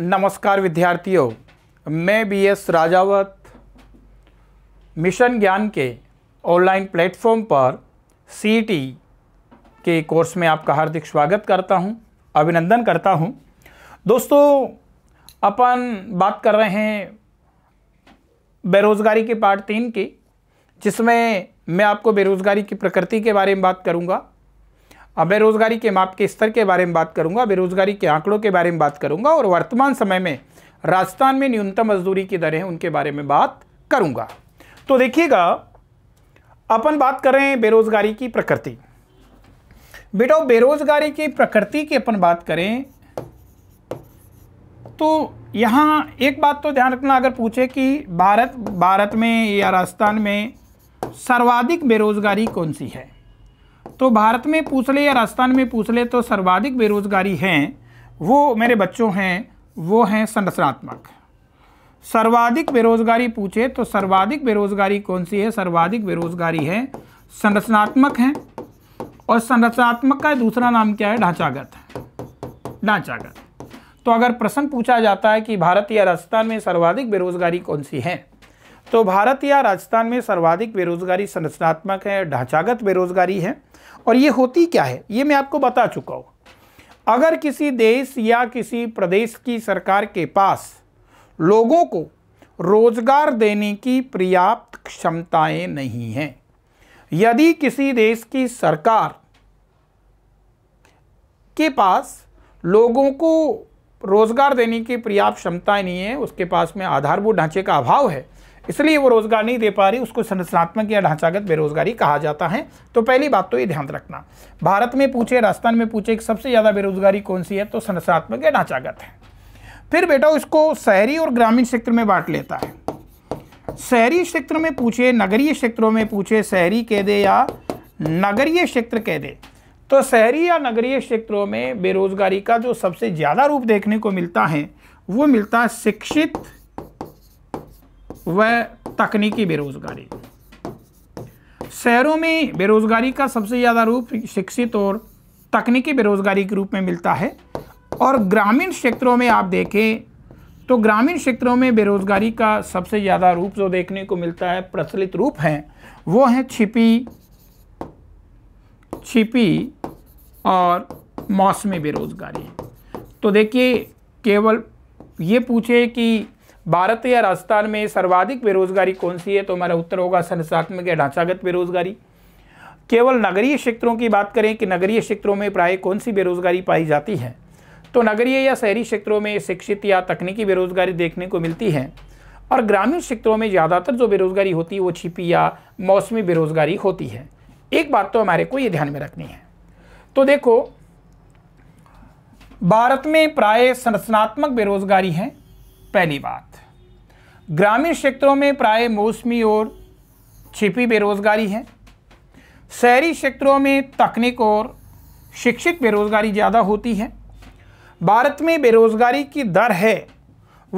नमस्कार विद्यार्थियों मैं बी एस राजावत मिशन ज्ञान के ऑनलाइन प्लेटफॉर्म पर सी के कोर्स में आपका हार्दिक स्वागत करता हूं, अभिनंदन करता हूं। दोस्तों अपन बात कर रहे हैं बेरोज़गारी के पार्ट तीन की जिसमें मैं आपको बेरोज़गारी की प्रकृति के बारे में बात करूंगा अब बेरोजगारी के माप के स्तर के बारे में बात करूंगा बेरोजगारी के आंकड़ों के बारे में बात करूंगा और वर्तमान समय में राजस्थान में न्यूनतम मजदूरी की दरें उनके बारे में बात करूंगा तो देखिएगा अपन बात कर रहे हैं बेरोजगारी की प्रकृति बेटा बेरोजगारी की प्रकृति की अपन बात करें तो यहाँ एक बात तो ध्यान रखना अगर पूछे कि भारत भारत में या राजस्थान में सर्वाधिक बेरोजगारी कौन सी है तो भारत में पूछ ले या राजस्थान में पूछ ले तो सर्वाधिक बेरोजगारी हैं वो मेरे बच्चों हैं वो हैं संरचनात्मक सर्वाधिक बेरोजगारी पूछे तो सर्वाधिक बेरोजगारी कौन सी है सर्वाधिक बेरोजगारी है संरचनात्मक है और संरचनात्मक का दूसरा नाम क्या है ढांचागत ढांचागत तो अगर प्रश्न पूछा जाता है कि भारत या राजस्थान में सर्वाधिक बेरोजगारी कौन सी है तो भारत या राजस्थान में सर्वाधिक बेरोजगारी संरचनात्मक है ढांचागत बेरोजगारी है और ये होती क्या है ये मैं आपको बता चुका हूँ अगर किसी देश या किसी प्रदेश की सरकार के पास लोगों को रोजगार देने की पर्याप्त क्षमताएं नहीं हैं यदि किसी देश की सरकार के पास लोगों को रोजगार देने की पर्याप्त क्षमताएं नहीं है उसके पास में आधारभूत ढांचे का अभाव है इसलिए वो रोज़गार नहीं दे पा रही उसको संरचनात्मक या ढांचागत बेरोजगारी कहा जाता है तो पहली बात तो ये ध्यान रखना भारत में पूछे राजस्थान में पूछे कि सबसे ज़्यादा बेरोजगारी कौन सी है तो संरचनात्मक या ढांचागत है फिर बेटा इसको शहरी और ग्रामीण क्षेत्र में बांट लेता है शहरी क्षेत्र में पूछे नगरीय क्षेत्रों में पूछे शहरी कह दे या नगरीय क्षेत्र कह दे तो शहरी या नगरीय क्षेत्रों में बेरोजगारी का जो सबसे ज़्यादा रूप देखने को मिलता है वो मिलता है शिक्षित वह तकनीकी बेरोज़गारी शहरों में बेरोज़गारी का सबसे ज़्यादा रूप शिक्षित और तकनीकी बेरोज़गारी के रूप में मिलता है और ग्रामीण क्षेत्रों में आप देखें तो ग्रामीण क्षेत्रों में बेरोज़गारी का सबसे ज़्यादा रूप जो देखने को मिलता है प्रचलित रूप हैं वो हैं छिपी छिपी और मौसमी बेरोज़गारी तो देखिए केवल ये पूछे कि भारत या राजस्थान में सर्वाधिक बेरोजगारी कौन सी है तो हमारा उत्तर होगा संस्थात्मक या ढांचागत बेरोजगारी केवल नगरीय क्षेत्रों की बात करें कि नगरीय क्षेत्रों में प्राय कौन सी बेरोजगारी पाई जाती है तो नगरीय या शहरी क्षेत्रों में शिक्षित या तकनीकी बेरोजगारी देखने को मिलती है और ग्रामीण क्षेत्रों में ज़्यादातर जो बेरोजगारी होती है वो छिपी या मौसमी बेरोजगारी होती है एक बात तो हमारे को ये ध्यान में रखनी है तो देखो भारत में प्राय संरचनात्मक बेरोजगारी है पहली बात ग्रामीण क्षेत्रों में प्राय मौसमी और छिपी बेरोज़गारी है शहरी क्षेत्रों में तकनीक और शिक्षित बेरोज़गारी ज़्यादा होती है भारत में बेरोज़गारी की दर है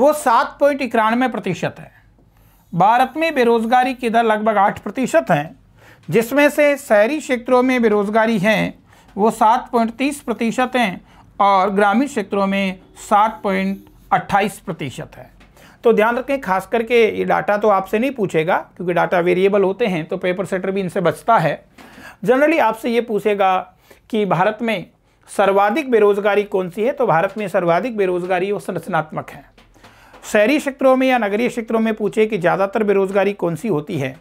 वो सात पॉइंट इक्यानवे प्रतिशत है भारत में बेरोज़गारी की दर लगभग आठ प्रतिशत है जिसमें से शहरी क्षेत्रों में बेरोज़गारी है वो सात पॉइंट तीस प्रतिशत हैं और ग्रामीण क्षेत्रों में सात पॉइंट 28 प्रतिशत है तो ध्यान रखें खास करके ये डाटा तो आपसे नहीं पूछेगा क्योंकि डाटा वेरिएबल होते हैं तो पेपर सेटर भी इनसे बचता है जनरली आपसे ये पूछेगा कि भारत में सर्वाधिक बेरोजगारी कौन सी है तो भारत में सर्वाधिक बेरोजगारी वो संरचनात्मक है शहरी क्षेत्रों में या नगरीय क्षेत्रों में पूछे कि ज़्यादातर बेरोजगारी कौन सी होती है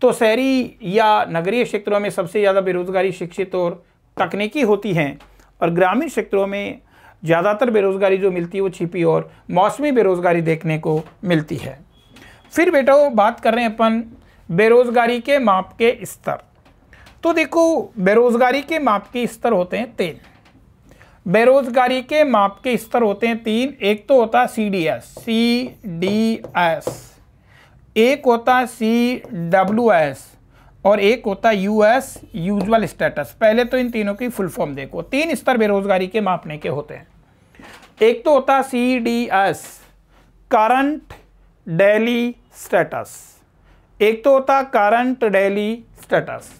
तो शहरी या नगरीय क्षेत्रों में सबसे ज़्यादा बेरोजगारी शिक्षित और तकनीकी होती हैं और ग्रामीण क्षेत्रों में ज़्यादातर बेरोज़गारी जो मिलती है वो छिपी और मौसमी बेरोज़गारी देखने को मिलती है फिर बेटा बात कर रहे हैं अपन बेरोज़गारी के माप के स्तर तो देखो बेरोज़गारी के माप के स्तर होते हैं तीन बेरोजगारी के माप के स्तर होते हैं तीन एक तो होता है C D S C D S एक होता है सी डब्ल्यू एस और एक होता है यू एस यूजल स्टेटस पहले तो इन तीनों की फुल फॉर्म देखो तीन स्तर बेरोजगारी के मापने के होते हैं एक तो होता C D S current daily status एक तो होता करंट डेली स्टेटस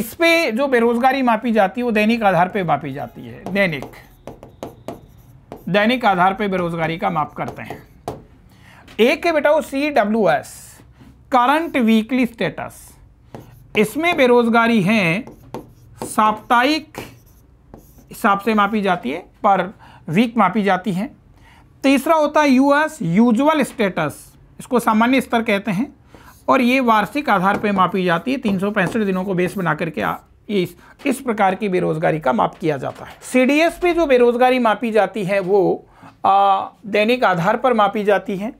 इस पे जो बेरोजगारी मापी जाती है वो दैनिक आधार पे मापी जाती है दैनिक दैनिक आधार पे बेरोजगारी का माप करते हैं एक है बेटा वो C W S current weekly status इसमें बेरोजगारी है साप्ताहिक हिसाब से मापी जाती है पर वीक मापी जाती है तीसरा होता है यूएस यूजुअल स्टेटस इसको सामान्य स्तर कहते हैं और ये वार्षिक आधार पर मापी जाती है तीन दिनों को बेस बना करके इस इस प्रकार की बेरोजगारी का माप किया जाता है सी पे जो बेरोजगारी मापी जाती है वो दैनिक आधार पर मापी जाती है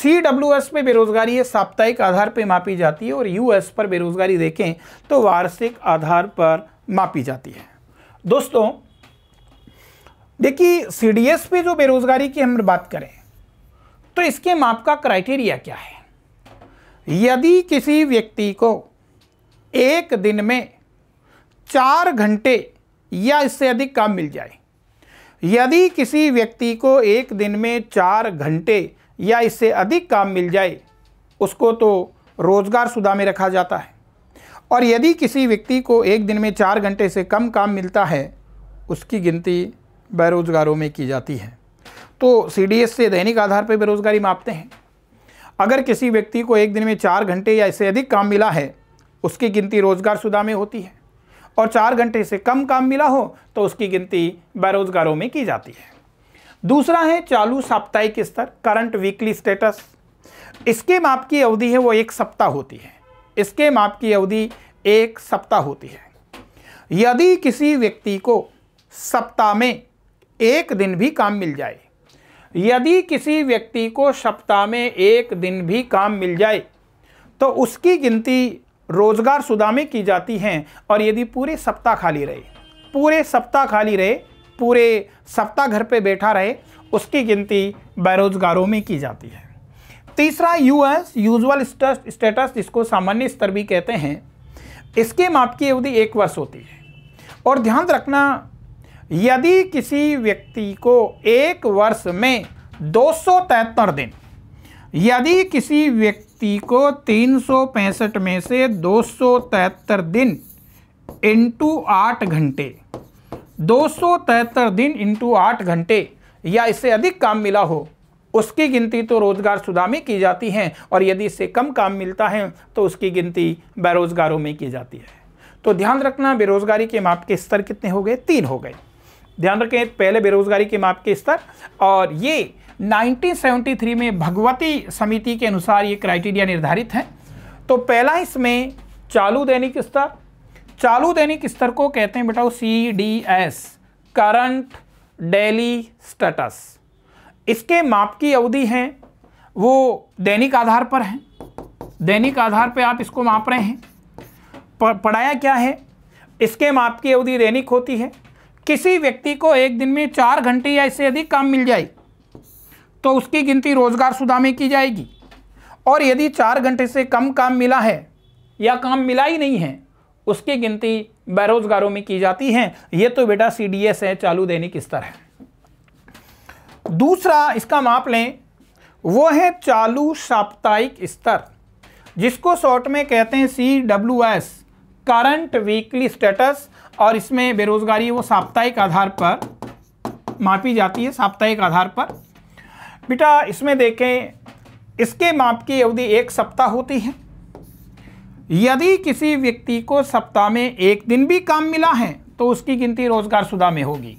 सी डब्ल्यू एस पे बेरोजगारी है साप्ताहिक आधार पर मापी जाती है और यू एस पर बेरोजगारी देखें तो वार्षिक आधार पर मापी जाती है दोस्तों देखिए सीडीएस पे जो बेरोज़गारी की हम बात करें तो इसके माप का क्राइटेरिया क्या है यदि किसी व्यक्ति को एक दिन में चार घंटे या इससे अधिक काम मिल जाए यदि किसी व्यक्ति को एक दिन में चार घंटे या इससे अधिक काम मिल जाए उसको तो रोज़गार सुधा में रखा जाता है और यदि किसी व्यक्ति को एक दिन में चार घंटे से कम काम मिलता है उसकी गिनती बेरोज़गारों में की जाती है तो सी से दैनिक आधार पर बेरोज़गारी मापते हैं अगर किसी व्यक्ति को एक दिन में चार घंटे या इससे अधिक काम मिला है उसकी गिनती रोज़गार शुदा में होती है और चार घंटे से कम काम मिला हो तो उसकी गिनती बेरोज़गारों में की जाती है दूसरा है चालू साप्ताहिक स्तर करंट वीकली स्टेटस इसके माप की अवधि है वो एक सप्ताह होती है इसके माप की अवधि एक सप्ताह होती है यदि किसी व्यक्ति को सप्ताह में एक दिन भी काम मिल जाए यदि किसी व्यक्ति को सप्ताह में एक दिन भी काम मिल जाए तो उसकी गिनती रोजगार सुधा में की जाती हैं और यदि पूरे सप्ताह खाली रहे पूरे सप्ताह खाली रहे पूरे सप्ताह घर पे बैठा रहे उसकी गिनती बेरोजगारों में की जाती है तीसरा यूएस यूजुअल स्टेटस जिसको सामान्य स्तर भी कहते हैं इसके माप की अवधि एक वर्ष होती है और ध्यान रखना यदि किसी व्यक्ति को एक वर्ष में दो दिन यदि किसी व्यक्ति को तीन में से दो दिन इंटू आठ घंटे दो दिन इंटू आठ घंटे या इससे अधिक काम मिला हो उसकी गिनती तो रोज़गार सुधा में की जाती है और यदि इससे कम काम मिलता है तो उसकी गिनती बेरोज़गारों में की जाती है तो ध्यान रखना बेरोज़गारी के माप के स्तर कितने हो गए तीन हो गए ध्यान रखें पहले बेरोजगारी के माप के स्तर और ये 1973 में भगवती समिति के अनुसार ये क्राइटेरिया निर्धारित हैं तो पहला इसमें चालू दैनिक स्तर चालू दैनिक स्तर को कहते हैं बेटा C D S current daily status इसके माप की अवधि हैं वो दैनिक आधार पर हैं दैनिक आधार पर आप इसको माप रहे हैं पढ़ाया क्या है इसके माप की अवधि दैनिक होती है किसी व्यक्ति को एक दिन में चार घंटे या इससे अधिक काम मिल जाए तो उसकी गिनती रोजगार सुधा में की जाएगी और यदि चार घंटे से कम काम मिला है या काम मिला ही नहीं है उसकी गिनती बेरोजगारों में की जाती है ये तो बेटा सी डी एस है चालू दैनिक स्तर है दूसरा इसका माप लें वो है चालू साप्ताहिक स्तर जिसको शॉर्ट में कहते हैं C W S current weekly status और इसमें बेरोज़गारी वो साप्ताहिक आधार पर मापी जाती है साप्ताहिक आधार पर बेटा इसमें देखें इसके माप की अवधि एक सप्ताह होती है यदि किसी व्यक्ति को सप्ताह में एक दिन भी काम मिला है तो उसकी गिनती रोज़गार सुधा में होगी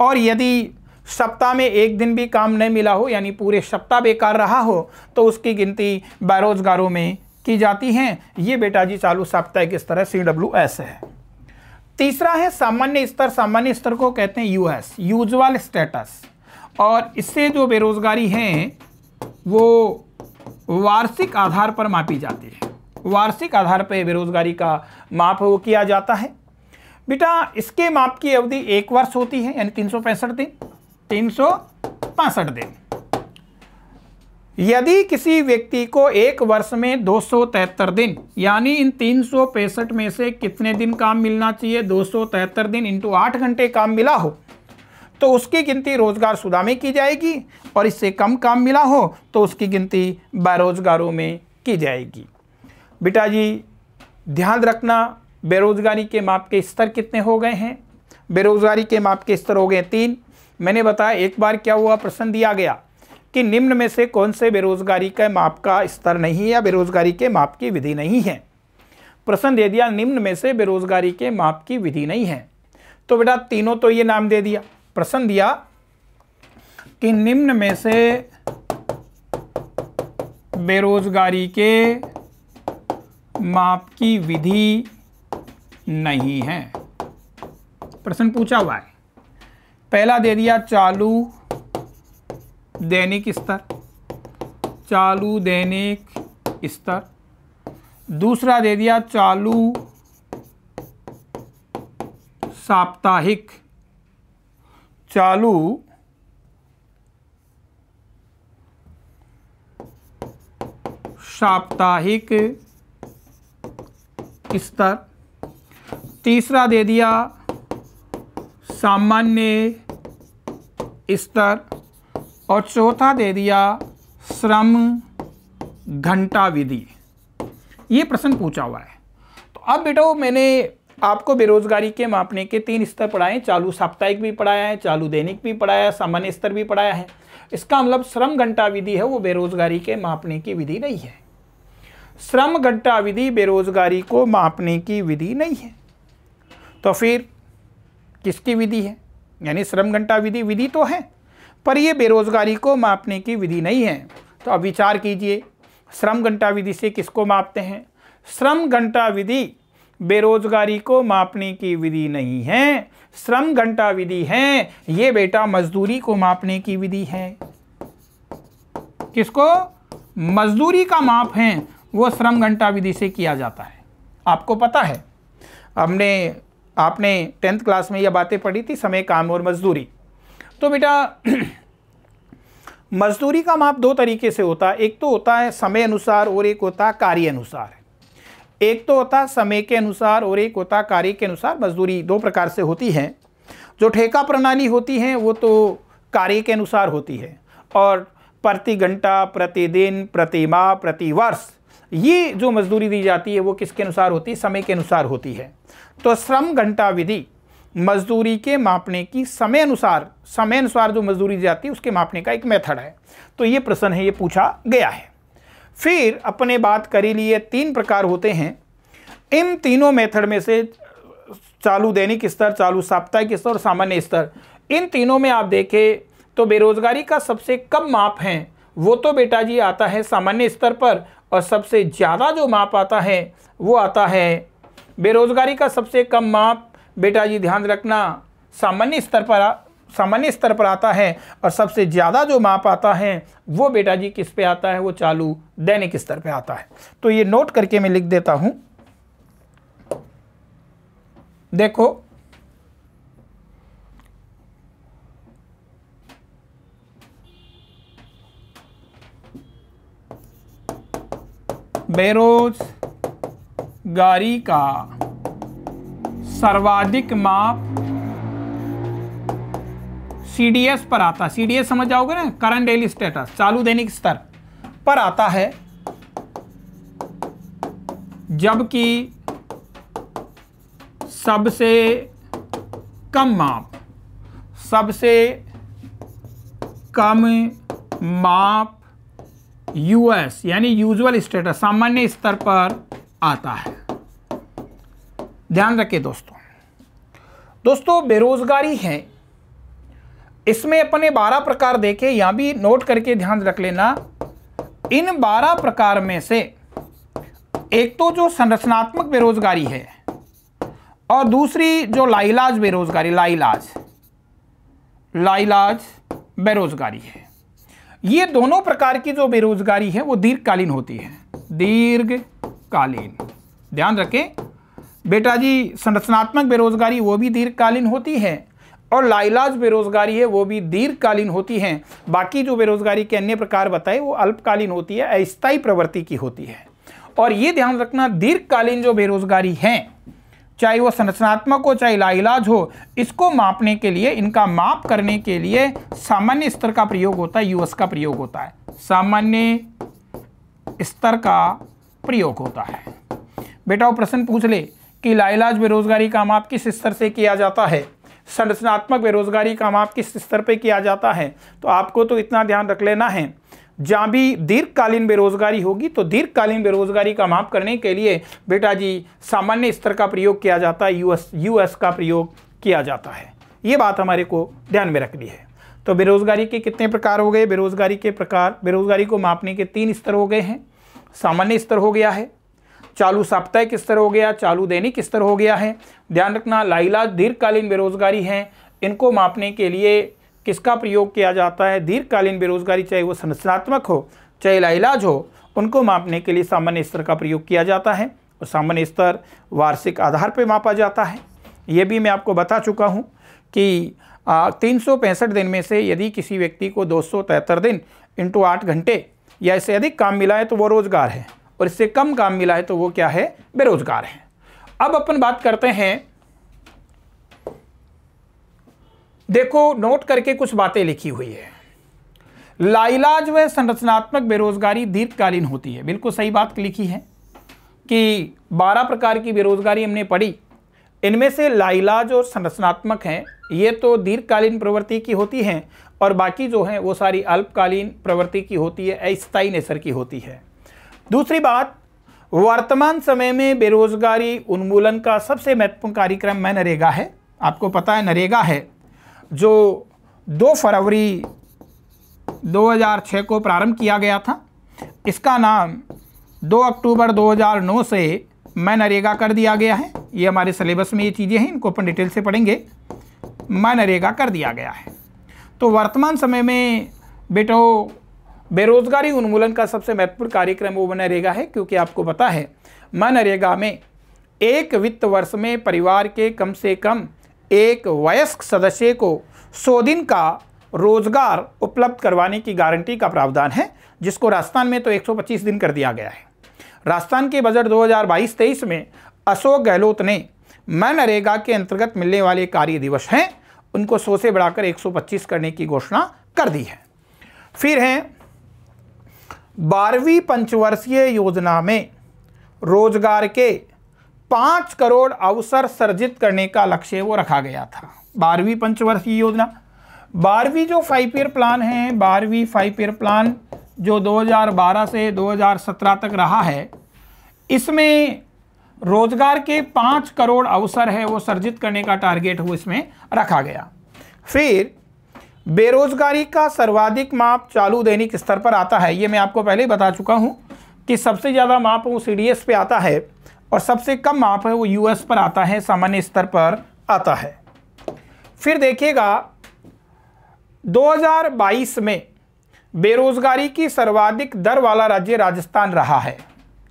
और यदि सप्ताह में एक दिन भी काम नहीं मिला हो यानी पूरे सप्ताह बेकार रहा हो तो उसकी गिनती बेरोज़गारों में की जाती हैं ये बेटा जी चालू साप्ताहिक इस तरह सी डब्ल्यू एस है तीसरा है सामान्य स्तर सामान्य स्तर को कहते हैं यूएस यूजुअल स्टेटस और इससे जो बेरोजगारी है वो वार्षिक आधार पर मापी जाती है वार्षिक आधार पर बेरोजगारी का माप वो किया जाता है बेटा इसके माप की अवधि एक वर्ष होती है यानी तीन दिन तीन दिन यदि किसी व्यक्ति को एक वर्ष में दो दिन यानी इन तीन में से कितने दिन काम मिलना चाहिए दो दिन इंटू आठ घंटे काम मिला हो तो उसकी गिनती रोजगार सुधा में की जाएगी और इससे कम काम मिला हो तो उसकी गिनती बेरोजगारों में की जाएगी बेटा जी ध्यान रखना बेरोजगारी के माप के स्तर कितने हो गए हैं बेरोजगारी के माप के स्तर हो गए तीन मैंने बताया एक बार क्या हुआ प्रश्न दिया गया कि निम्न में से कौन से बेरोजगारी के माप का स्तर नहीं है या बेरोजगारी के माप की विधि नहीं है प्रश्न दे दिया निम्न में से बेरोजगारी के माप की विधि नहीं है तो बेटा तीनों तो ये नाम दे दिया प्रश्न दिया कि निम्न में से बेरोजगारी के माप की विधि नहीं है प्रश्न पूछा हुआ है पहला दे दिया चालू दैनिक स्तर चालू दैनिक स्तर दूसरा दे दिया चालू साप्ताहिक चालू साप्ताहिक स्तर तीसरा दे दिया सामान्य स्तर और चौथा दे दिया श्रम घंटा विधि ये प्रश्न पूछा हुआ है तो अब बेटा मैंने आपको बेरोजगारी के मापने के तीन स्तर पढ़ाए चालू साप्ताहिक भी पढ़ाया है चालू दैनिक भी पढ़ाया है सामान्य स्तर भी पढ़ाया है इसका मतलब श्रम घंटा विधि है वो बेरोजगारी के मापने की विधि नहीं है श्रम घंटा विधि बेरोजगारी को मापने की विधि नहीं है तो फिर किसकी विधि है यानी श्रम घंटा विधि विधि तो है पर यह बेरोजगारी को मापने की विधि नहीं है तो अब विचार कीजिए श्रम घंटा विधि से किसको मापते हैं श्रम घंटा विधि बेरोजगारी को मापने की विधि नहीं है श्रम घंटा विधि है ये बेटा मजदूरी को मापने की विधि है किसको मजदूरी का माप है वो श्रम घंटा विधि से किया जाता है आपको पता है हमने आपने टेंथ क्लास में यह बातें पढ़ी थी समय काम और मजदूरी तो बेटा मजदूरी का माप दो तरीके से होता है एक तो होता है समय अनुसार और एक होता है कार्य अनुसार एक तो होता है समय के अनुसार और एक होता है कार्य के अनुसार मजदूरी दो प्रकार से होती है जो ठेका प्रणाली होती है वो तो कार्य के अनुसार होती है और प्रति घंटा प्रतिदिन प्रति माह प्रति वर्ष ये जो मजदूरी दी जाती है वो किसके अनुसार होती है समय के अनुसार होती है तो श्रम घंटा विधि मजदूरी के मापने की समय अनुसार समय अनुसार जो मजदूरी जाती है उसके मापने का एक मेथड है तो ये प्रश्न है ये पूछा गया है फिर अपने बात करी लिए तीन प्रकार होते हैं इन तीनों मेथड में से चालू दैनिक स्तर चालू साप्ताहिक स्तर और सामान्य स्तर इन तीनों में आप देखें तो बेरोजगारी का सबसे कम माप है वो तो बेटा जी आता है सामान्य स्तर पर और सबसे ज़्यादा जो माप आता है वो आता है बेरोजगारी का सबसे कम माप बेटा जी ध्यान रखना सामान्य स्तर पर सामान्य स्तर पर आता है और सबसे ज़्यादा जो माप आता है वो बेटा जी किस पे आता है वो चालू दैनिक स्तर पे आता है तो ये नोट करके मैं लिख देता हूँ देखो बेरोजगारी का सर्वाधिक माप सीडीएस पर आता है सीडीएस समझ जाओगे ना करंट डेली स्टेटस चालू दैनिक स्तर पर आता है जबकि सबसे कम माप सबसे कम माप यूएस यानी यूजुअल स्टेटस सामान्य स्तर पर आता है ध्यान रखिए दोस्तों दोस्तों बेरोज़गारी है इसमें अपने बारह प्रकार देखे या भी नोट करके ध्यान रख लेना इन बारह प्रकार में से एक तो जो संरचनात्मक बेरोजगारी है और दूसरी जो लाइलाज बेरोजगारी लाइलाज लाइलाज बेरोजगारी है ये दोनों प्रकार की जो बेरोजगारी है वो दीर्घकालीन होती है दीर्घकालीन ध्यान रखें बेटा जी संरचनात्मक बेरोजगारी वो भी दीर्घकालीन होती है और लाइलाज बेरोजगारी है वो भी दीर्घकालीन होती है बाकी जो बेरोजगारी के अन्य प्रकार बताए वो अल्पकालीन होती है अस्थायी प्रवृत्ति की होती है और ये ध्यान रखना दीर्घकालीन जो बेरोजगारी है चाहे वो संरचनात्मक हो चाहे लाइलाज हो इसको मापने के लिए इनका माप करने के लिए सामान्य स्तर का प्रयोग होता है यूएस का प्रयोग होता है सामान्य स्तर का प्रयोग होता है बेटा वो प्रश्न पूछ ले कि लाइलाज बेरोजगारी का माप किस स्तर से किया जाता है संरचनात्मक बेरोजगारी का माप किस स्तर पर किया जाता है तो आपको तो इतना ध्यान रख लेना है जहाँ भी दीर्घकालीन बेरोजगारी होगी तो दीर्घकालीन बेरोजगारी का माप करने के लिए बेटा जी सामान्य स्तर का प्रयोग किया जाता है यूएस यूएस का प्रयोग किया जाता है ये बात हमारे को ध्यान में रखनी है तो बेरोजगारी के कितने प्रकार हो गए बेरोजगारी के प्रकार बेरोजगारी को मापने के तीन स्तर हो गए हैं सामान्य स्तर हो गया है चालू साप्ताहिक स्तर हो गया चालू दैनिक स्तर हो गया है ध्यान रखना लाइलाज दीर्घकालीन बेरोजगारी है इनको मापने के लिए किसका प्रयोग किया जाता है दीर्घकालीन बेरोजगारी चाहे वो संरचनात्मक हो चाहे लाइलाज हो उनको मापने के लिए सामान्य स्तर का प्रयोग किया जाता है और सामान्य स्तर वार्षिक आधार पर मापा जाता है ये भी मैं आपको बता चुका हूँ कि तीन दिन में से यदि किसी व्यक्ति को दो दिन इंटू आठ घंटे या इससे अधिक काम मिला है तो वो रोज़गार है और इससे कम काम मिला है तो वो क्या है बेरोजगार है अब अपन बात करते हैं देखो नोट करके कुछ बातें लिखी हुई है लाइलाज व संरचनात्मक बेरोजगारी दीर्घकालीन होती है बिल्कुल सही बात लिखी है कि 12 प्रकार की बेरोजगारी हमने पढ़ी इनमें से लाइलाज और संरचनात्मक हैं ये तो दीर्घकालीन प्रवृत्ति की होती हैं और बाकी जो हैं वो सारी अल्पकालीन प्रवृत्ति की होती है अस्थायी नेसर की होती है दूसरी बात वर्तमान समय में बेरोजगारी उन्मूलन का सबसे महत्वपूर्ण कार्यक्रम मैं नरेगा है आपको पता है नरेगा है जो 2 फरवरी 2006 को प्रारंभ किया गया था इसका नाम 2 अक्टूबर 2009 से मैं नरेगा कर दिया गया है ये हमारे सिलेबस में ये चीज़ें हैं इनको अपन डिटेल से पढ़ेंगे मैं नरेगा कर दिया गया है तो वर्तमान समय में बेटो बेरोजगारी उन्मूलन का सबसे महत्वपूर्ण कार्यक्रम वो मनरेगा है क्योंकि आपको पता है मनरेगा में एक वित्त वर्ष में परिवार के कम से कम एक वयस्क सदस्य को सौ दिन का रोजगार उपलब्ध करवाने की गारंटी का प्रावधान है जिसको राजस्थान में तो 125 दिन कर दिया गया है राजस्थान के बजट 2022-23 में अशोक गहलोत ने मनरेगा के अंतर्गत मिलने वाले कार्य दिवस हैं उनको सौ से बढ़ाकर 125 करने की घोषणा कर दी है फिर हैं बारहवीं पंचवर्षीय योजना में रोजगार के पाँच करोड़ अवसर सर्जित करने का लक्ष्य वो रखा गया था बारहवीं पंचवर्षीय योजना बारहवीं जो फाइव ईयर प्लान है बारहवीं फाइव ईयर प्लान जो 2012 से 2017 तक रहा है इसमें रोजगार के पाँच करोड़ अवसर है वो सर्जित करने का टारगेट वो इसमें रखा गया फिर बेरोजगारी का सर्वाधिक माप चालू दैनिक स्तर पर आता है ये मैं आपको पहले ही बता चुका हूँ कि सबसे ज़्यादा माप वो सी पे आता है और सबसे कम माप है वो यूएस पर आता है सामान्य स्तर पर आता है फिर देखिएगा 2022 में बेरोजगारी की सर्वाधिक दर वाला राज्य राजस्थान रहा है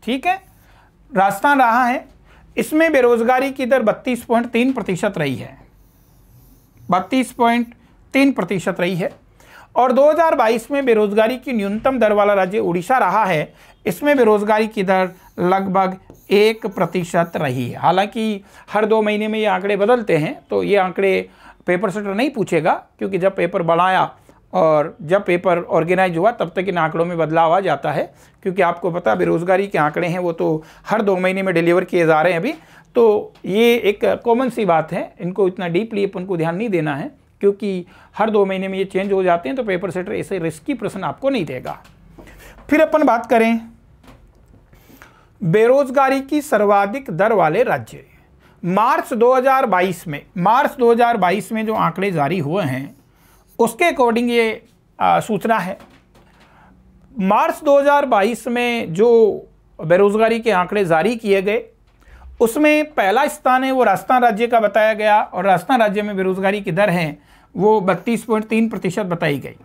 ठीक है राजस्थान रहा है इसमें बेरोजगारी की दर बत्तीस पॉइंट तीन प्रतिशत रही है बत्तीस पॉइंट तीन प्रतिशत रही है और 2022 में बेरोजगारी की न्यूनतम दर वाला राज्य उड़ीसा रहा है इसमें बेरोजगारी की दर लगभग एक प्रतिशत रही है हालांकि हर दो महीने में ये आंकड़े बदलते हैं तो ये आंकड़े पेपर सेटर नहीं पूछेगा क्योंकि जब पेपर बढ़ाया और जब पेपर ऑर्गेनाइज हुआ तब तक इन आंकड़ों में बदलाव आ जाता है क्योंकि आपको पता बेरोज़गारी के आंकड़े हैं वो तो हर दो महीने में डिलीवर किए जा रहे हैं अभी तो ये एक कॉमन सी बात है इनको इतना डीपली अपन को ध्यान नहीं देना है क्योंकि हर दो महीने में ये चेंज हो जाते हैं तो पेपर सेटर ऐसे रिस्की प्रश्न आपको नहीं देगा फिर अपन बात करें बेरोजगारी की सर्वाधिक दर वाले राज्य मार्च 2022 में मार्च 2022 में जो आंकड़े जारी हुए हैं उसके अकॉर्डिंग ये सूचना है मार्च 2022 में जो बेरोज़गारी के आंकड़े जारी किए गए उसमें पहला स्थान है वो राजस्थान राज्य का बताया गया और राजस्थान राज्य में बेरोज़गारी की दर है वो 32.3 प्रतिशत बताई गई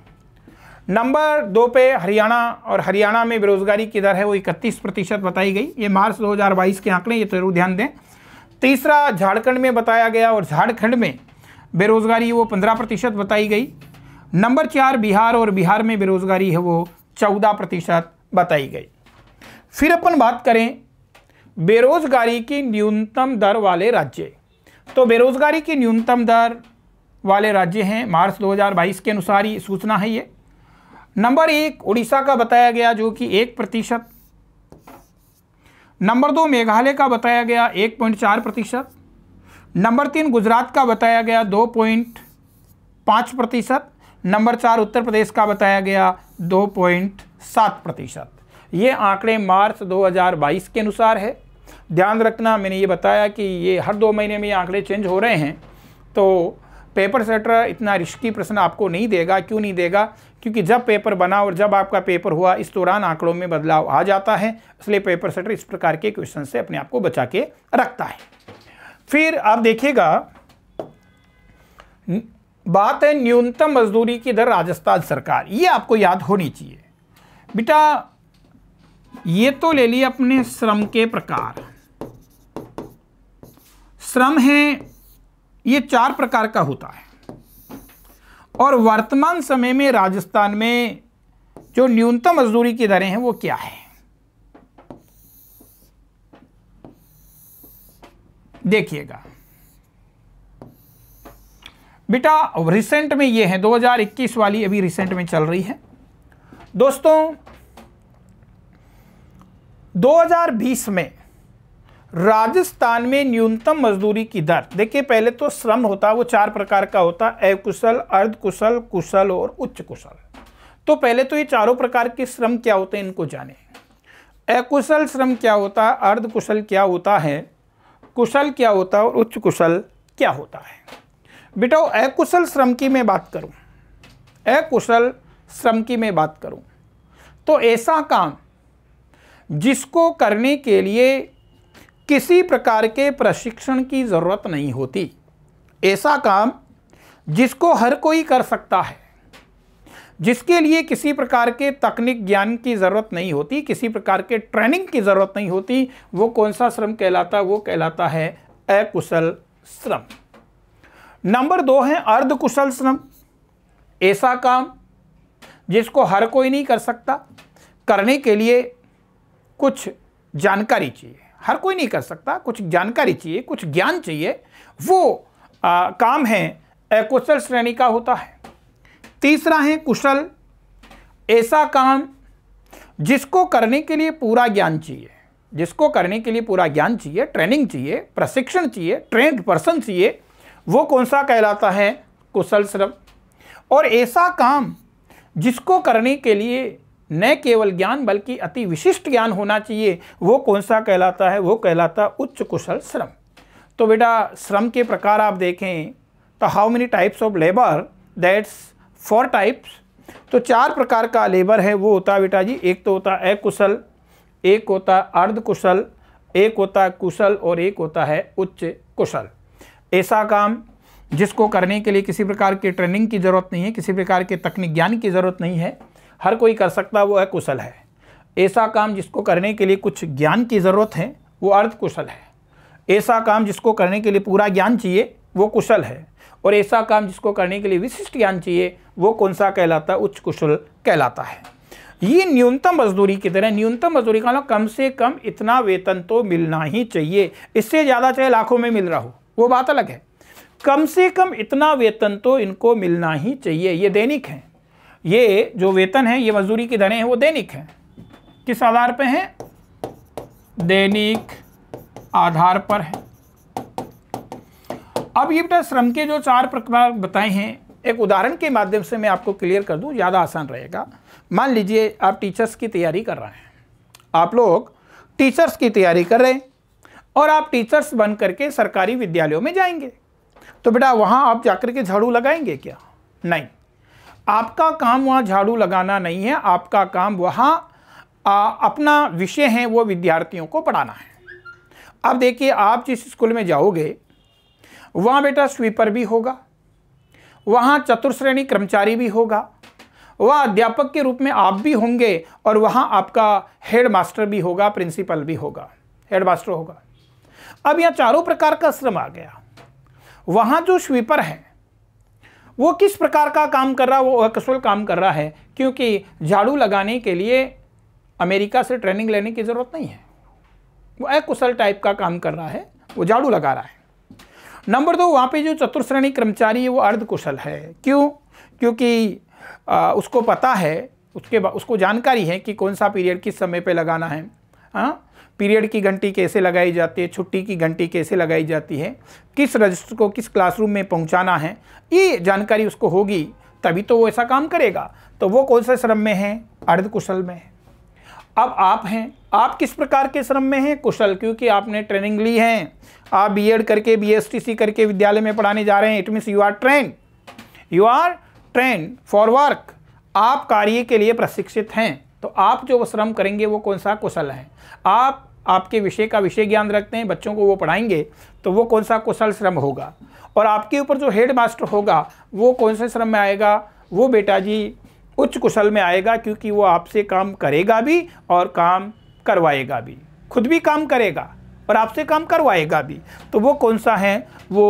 नंबर दो पे हरियाणा और हरियाणा में बेरोज़गारी की दर है वो इकतीस प्रतिशत बताई गई ये मार्च 2022 के आंकड़े ये तो जरूर ध्यान दें तीसरा झारखंड में बताया गया और झारखंड में बेरोज़गारी वो पंद्रह प्रतिशत बताई गई नंबर चार बिहार और बिहार में बेरोज़गारी है वो चौदह प्रतिशत बताई गई फिर अपन बात करें बेरोज़गारी की न्यूनतम दर वाले राज्य तो बेरोज़गारी की न्यूनतम दर वाले राज्य हैं मार्च 2022 के अनुसार ही सूचना है ये नंबर एक उड़ीसा का बताया गया जो कि एक प्रतिशत नंबर दो मेघालय का बताया गया एक पॉइंट चार प्रतिशत नंबर तीन गुजरात का बताया गया दो पॉइंट पाँच प्रतिशत नंबर चार उत्तर प्रदेश का बताया गया दो पॉइंट सात प्रतिशत ये आंकड़े मार्च 2022 के अनुसार है ध्यान रखना मैंने ये बताया कि ये हर दो महीने में ये आंकड़े चेंज हो रहे हैं तो पेपर सेटर इतना रिश्की प्रश्न आपको नहीं देगा क्यों नहीं देगा क्योंकि जब पेपर बना और जब आपका पेपर हुआ इस दौरान आंकड़ों में बदलाव आ जाता है इसलिए पेपर सेटर इस प्रकार के क्वेश्चन से अपने आप को बचा के रखता है फिर आप देखिएगा बात है न्यूनतम मजदूरी की दर राजस्थान सरकार ये आपको याद होनी चाहिए बेटा ये तो ले लिया अपने श्रम के प्रकार श्रम है ये चार प्रकार का होता है और वर्तमान समय में राजस्थान में जो न्यूनतम मजदूरी की दरें हैं वो क्या है देखिएगा बेटा रिसेंट में ये है 2021 वाली अभी रिसेंट में चल रही है दोस्तों 2020 में राजस्थान में न्यूनतम मजदूरी की दर देखिए पहले तो श्रम होता है वो चार प्रकार का होता है अकुशल अर्ध कुशल कुशल और उच्च कुशल तो पहले तो ये चारों प्रकार के श्रम क्या होते हैं इनको जाने अकुशल श्रम क्या होता है अर्ध कुशल क्या होता है कुशल क्या होता है और उच्च कुशल क्या होता है बेटा अकुशल श्रम की मैं बात करूँ अकुशल श्रम की मैं बात करूँ तो ऐसा काम जिसको करने के लिए किसी प्रकार के प्रशिक्षण की ज़रूरत नहीं होती ऐसा काम जिसको हर कोई कर सकता है जिसके लिए किसी प्रकार के तकनीक ज्ञान की ज़रूरत नहीं होती किसी प्रकार के ट्रेनिंग की ज़रूरत नहीं होती वो कौन सा श्रम कहलाता वो कहलाता है अकुशल श्रम नंबर दो है अर्धकुशल श्रम ऐसा काम जिसको हर कोई नहीं कर सकता करने के लिए कुछ जानकारी चाहिए हर कोई नहीं कर सकता कुछ जानकारी चाहिए कुछ ज्ञान चाहिए वो आ, काम है अकुशल श्रेणी का होता है तीसरा है कुशल ऐसा काम जिसको करने के लिए पूरा ज्ञान चाहिए जिसको करने के लिए पूरा ज्ञान चाहिए ट्रेनिंग चाहिए प्रशिक्षण चाहिए ट्रेंड पर्सन चाहिए वो कौन सा कहलाता है कुशल श्रम और ऐसा काम जिसको करने के लिए न केवल ज्ञान बल्कि अति विशिष्ट ज्ञान होना चाहिए वो कौन सा कहलाता है वो कहलाता उच्च कुशल श्रम तो बेटा श्रम के प्रकार आप देखें तो how many types of labour that's four types तो चार प्रकार का लेबर है वो होता है बेटा जी एक तो होता है अकुशल एक होता है अर्ध कुशल एक होता है कुशल और एक होता है उच्च कुशल ऐसा काम जिसको करने के लिए किसी प्रकार की ट्रेनिंग की ज़रूरत नहीं है किसी प्रकार के तकनीक ज्ञान की ज़रूरत नहीं है हर कोई कर सकता वो है कुशल है ऐसा काम जिसको करने के लिए कुछ ज्ञान की ज़रूरत है वो अर्ध कुशल है ऐसा काम जिसको करने के लिए पूरा ज्ञान चाहिए वो कुशल है और ऐसा काम जिसको करने के लिए विशिष्ट ज्ञान चाहिए वो कौन सा कहलाता है उच्च कुशल कहलाता है ये न्यूनतम मजदूरी की तरह न्यूनतम मजदूरी का मतलब कम से कम इतना वेतन तो मिलना ही चाहिए इससे ज़्यादा चाहे लाखों में मिल रहा हो वो बात अलग है कम से कम इतना वेतन तो इनको मिलना ही चाहिए ये दैनिक हैं ये जो वेतन है ये मजदूरी की दरें हैं वो दैनिक हैं किस आधार पर हैं दैनिक आधार पर है अब ये बेटा श्रम के जो चार प्रकार बताए हैं एक उदाहरण के माध्यम से मैं आपको क्लियर कर दूं ज़्यादा आसान रहेगा मान लीजिए आप टीचर्स की तैयारी कर रहे हैं आप लोग टीचर्स की तैयारी कर रहे हैं और आप टीचर्स बन करके सरकारी विद्यालयों में जाएंगे तो बेटा वहाँ आप जाकर के झाड़ू लगाएंगे क्या नहीं आपका काम वहाँ झाड़ू लगाना नहीं है आपका काम वहाँ अपना विषय है वो विद्यार्थियों को पढ़ाना है अब देखिए आप जिस स्कूल में जाओगे वहाँ बेटा स्वीपर भी होगा वहाँ चतुर्श्रेणी कर्मचारी भी होगा वह अध्यापक के रूप में आप भी होंगे और वहाँ आपका हेड मास्टर भी होगा प्रिंसिपल भी होगा हेड मास्टर होगा अब यह चारों प्रकार का श्रम आ गया वहाँ जो स्वीपर हैं वो किस प्रकार का काम कर रहा है वो अकसुल काम कर रहा है क्योंकि झाड़ू लगाने के लिए अमेरिका से ट्रेनिंग लेने की ज़रूरत नहीं है वो अकुशल टाइप का काम कर रहा है वो झाड़ू लगा रहा है नंबर दो वहाँ पे जो चतुर्श्रेणी कर्मचारी है वो अर्धकुशल है क्यों क्योंकि आ, उसको पता है उसके उसको जानकारी है कि कौन सा पीरियड किस समय पे लगाना है हाँ पीरियड की घंटी कैसे लगाई जाती है छुट्टी की घंटी कैसे लगाई जाती है किस रजिस्टर को किस क्लासरूम में पहुंचाना है ये जानकारी उसको होगी तभी तो वो ऐसा काम करेगा तो वो कौन से श्रम में है अर्धकुशल में है अब आप हैं आप किस प्रकार के श्रम में हैं कुशल क्योंकि आपने ट्रेनिंग ली है आप बी करके बी करके विद्यालय में पढ़ाने जा रहे हैं it means you are train you are train for work आप कार्य के लिए प्रशिक्षित हैं तो आप जो श्रम करेंगे वो कौन सा कुशल है आप आपके विषय का विषय ज्ञान रखते हैं बच्चों को वो पढ़ाएंगे तो वो कौन सा कुशल श्रम होगा और आपके ऊपर जो हेड मास्टर होगा वो कौन से श्रम में आएगा वो बेटा जी उच्च कुशल में आएगा क्योंकि वो आपसे काम करेगा भी और काम करवाएगा भी खुद भी काम करेगा और आपसे काम करवाएगा भी तो वो कौन सा है वो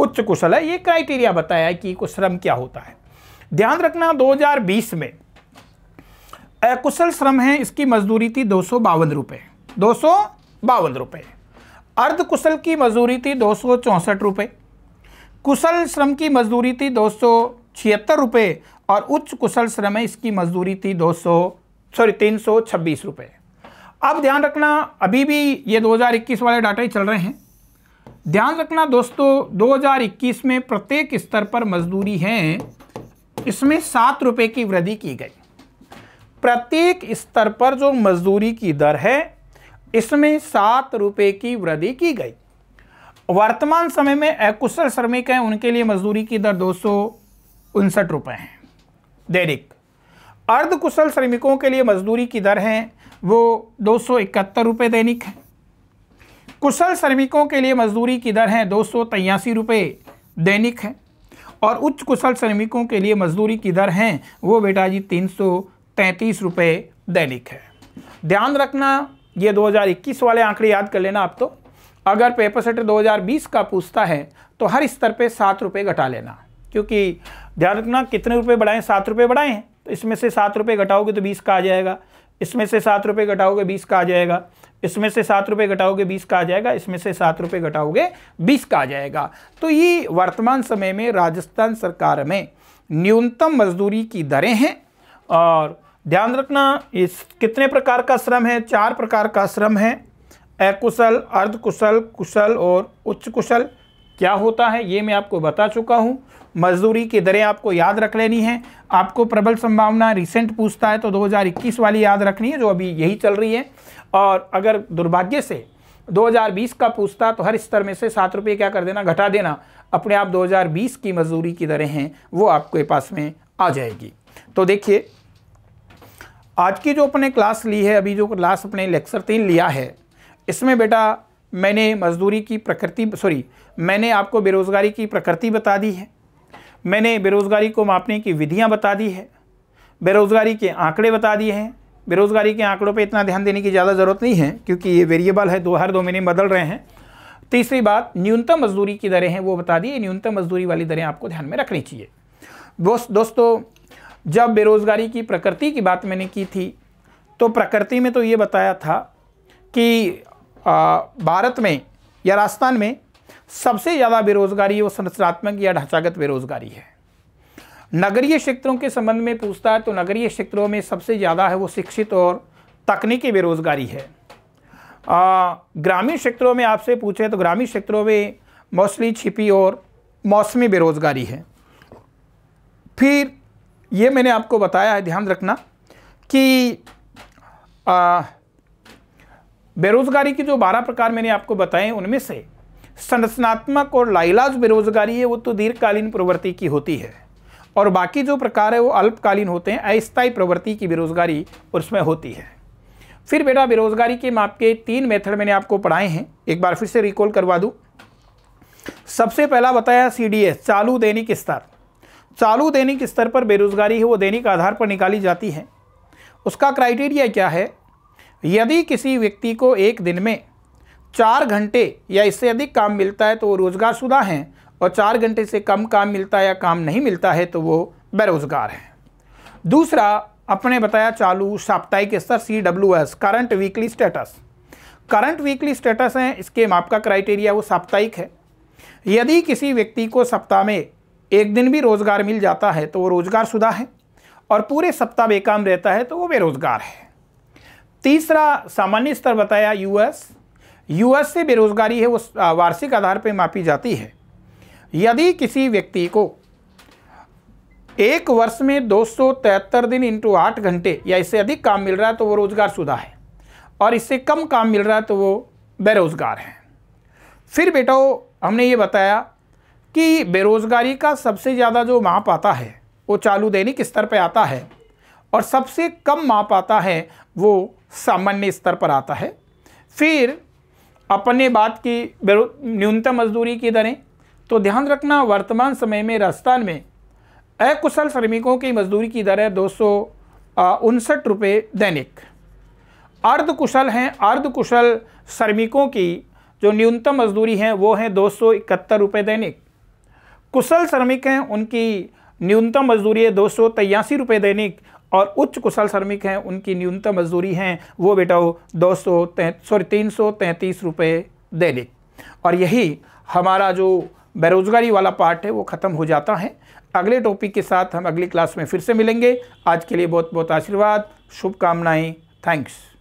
उच्च कुशल है ये क्राइटेरिया बताया है कि श्रम क्या होता है ध्यान रखना 2020 में अकुशल श्रम है इसकी मजदूरी थी दो सौ बावन रुपये दो सौ बावन रुपये अर्धकुशल की मजदूरी थी दो सौ रुपये कुशल श्रम की मजदूरी थी दो सौ छिहत्तर रुपये और उच्च कुशल श्रम है इसकी मजदूरी थी दो सौ सॉरी तीन सौ छब्बीस रुपये अब ध्यान रखना अभी भी ये 2021 वाले डाटा ही चल रहे हैं ध्यान रखना दोस्तों 2021 में प्रत्येक स्तर पर मजदूरी है इसमें सात रुपये की वृद्धि की गई प्रत्येक स्तर पर जो मजदूरी की दर है इसमें सात रुपये की वृद्धि की गई वर्तमान समय में अकुशल श्रमिक हैं उनके लिए मजदूरी की दर दो सौ उनसठ रुपये है दैनिक अर्धकुशल श्रमिकों के लिए मजदूरी की दर है वो दो सौ इकहत्तर रुपये दैनिक है कुशल श्रमिकों के लिए मजदूरी की दर है दो सौ तिरासी रुपये दैनिक है और उच्च कुशल श्रमिकों के लिए मजदूरी की दर हैं वो बेटा जी तीन सौ तैंतीस रुपये दैनिक है ध्यान रखना ये 2021 वाले आंकड़े याद कर लेना आप तो अगर पेपर सेट 2020 का पूछता है तो हर स्तर पे सात रुपये घटा लेना क्योंकि ध्यान रखना कितने रुपये बढ़ाएं सात रुपये बढ़ाएं तो इसमें से सात रुपये घटाओगे तो बीस का आ जाएगा इसमें से सात रुपये घटाओगे बीस का आ जाएगा इसमें से सात रुपये घटाओगे बीस का आ जाएगा इसमें से सात रुपये घटाओगे बीस का आ जाएगा तो ये वर्तमान समय में राजस्थान सरकार में न्यूनतम मजदूरी की दरें हैं और ध्यान रखना इस कितने प्रकार का श्रम है चार प्रकार का श्रम है अकुशल अर्धकुशल कुशल और उच्च कुशल क्या होता है ये मैं आपको बता चुका हूँ मजदूरी की दरें आपको याद रख लेनी है आपको प्रबल संभावना रिसेंट पूछता है तो 2021 वाली याद रखनी है जो अभी यही चल रही है और अगर दुर्भाग्य से 2020 का पूछता तो हर स्तर में से सात रुपये क्या कर देना घटा देना अपने आप 2020 की मजदूरी की दरें हैं वो आपके पास में आ जाएगी तो देखिए आज की जो अपने क्लास ली है अभी जो क्लास अपने लेक्चर तीन लिया है इसमें बेटा मैंने मजदूरी की प्रकृति सॉरी मैंने आपको बेरोज़गारी की प्रकृति बता दी है मैंने बेरोज़गारी को मापने की विधियाँ बता दी है बेरोज़गारी के आंकड़े बता दिए हैं बेरोज़गारी के आंकड़ों पर इतना ध्यान देने की ज़्यादा ज़रूरत नहीं है क्योंकि ये वेरिएबल है दो हर दो महीने बदल रहे हैं तीसरी बात न्यूनतम मजदूरी की दरें हैं वो बता दी न्यूनतम मजदूरी वाली दरें आपको ध्यान में रखनी चाहिए दोस्त दोस्तों जब बेरोज़गारी की प्रकृति की बात मैंने की थी तो प्रकृति में तो ये बताया था कि भारत में या राजस्थान में सबसे ज़्यादा बेरोज़गारी वो संरचनात्मक या ढांचागत बेरोज़गारी है नगरीय क्षेत्रों के संबंध में पूछता है तो नगरीय क्षेत्रों में सबसे ज़्यादा है वो शिक्षित और तकनीकी बेरोज़गारी है ग्रामीण क्षेत्रों में आपसे पूछे तो ग्रामीण क्षेत्रों में मोस्टली छिपी और मौसमी बेरोज़गारी है फिर ये मैंने आपको बताया है ध्यान रखना कि बेरोज़गारी की जो बारह प्रकार मैंने आपको बताए उनमें से संरचनात्मक और लाइलाज बेरोज़गारी है वो तो दीर्घकालीन प्रवृत्ति की होती है और बाकी जो प्रकार है वो अल्पकालीन होते हैं अस्थायी प्रवृत्ति की बेरोज़गारी उसमें होती है फिर बेटा बेरोज़गारी के माप के तीन मेथड मैंने आपको पढ़ाए हैं एक बार फिर से रिकॉल करवा दूँ सबसे पहला बताया सी डी एस चालू दैनिक स्तर चालू दैनिक स्तर पर बेरोजगारी है वो दैनिक आधार पर निकाली जाती है उसका क्राइटेरिया क्या है यदि किसी व्यक्ति को एक दिन में चार घंटे या इससे अधिक काम मिलता है तो वो रोज़गारशुदा हैं और चार घंटे से कम काम मिलता है या काम नहीं मिलता है तो वो बेरोज़गार हैं दूसरा अपने बताया चालू साप्ताहिक स्तर C W S current weekly status current weekly status हैं इसके माप का क्राइटेरिया वो साप्ताहिक है यदि किसी व्यक्ति को सप्ताह में एक दिन भी रोज़गार मिल जाता है तो वो रोज़गार शुदा है और पूरे सप्ताह बेकाम रहता है तो वो बेरोज़गार है तीसरा सामान्य स्तर बताया यूएस यूएस से बेरोज़गारी है वो वार्षिक आधार पर मापी जाती है यदि किसी व्यक्ति को एक वर्ष में दो दिन इंटू आठ घंटे या इससे अधिक काम मिल रहा है तो वो रोज़गार शुदा है और इससे कम काम मिल रहा है तो वो बेरोज़गार है फिर बेटा हमने ये बताया कि बेरोज़गारी का सबसे ज़्यादा जो माप आता है वो चालू दैनिक स्तर पर आता है और सबसे कम माप आता है वो सामान्य स्तर पर आता है फिर अपने बात की न्यूनतम मजदूरी की दरें तो ध्यान रखना वर्तमान समय में राजस्थान में अकुशल श्रमिकों की मजदूरी की दर है दो सौ उनसठ रुपये दैनिक अर्धकुशल हैं अर्धकुशल श्रमिकों की जो न्यूनतम मजदूरी हैं वो हैं दो सौ इकहत्तर रुपये दैनिक कुशल श्रमिक हैं उनकी न्यूनतम मजदूरी है दो सौ रुपये दैनिक और उच्च कुशल श्रमिक हैं उनकी न्यूनतम मजदूरी हैं वो हो दो सौ सॉरी तीन सौ तैंतीस रुपये दैनिक और यही हमारा जो बेरोज़गारी वाला पार्ट है वो ख़त्म हो जाता है अगले टॉपिक के साथ हम अगली क्लास में फिर से मिलेंगे आज के लिए बहुत बहुत आशीर्वाद शुभकामनाएँ थैंक्स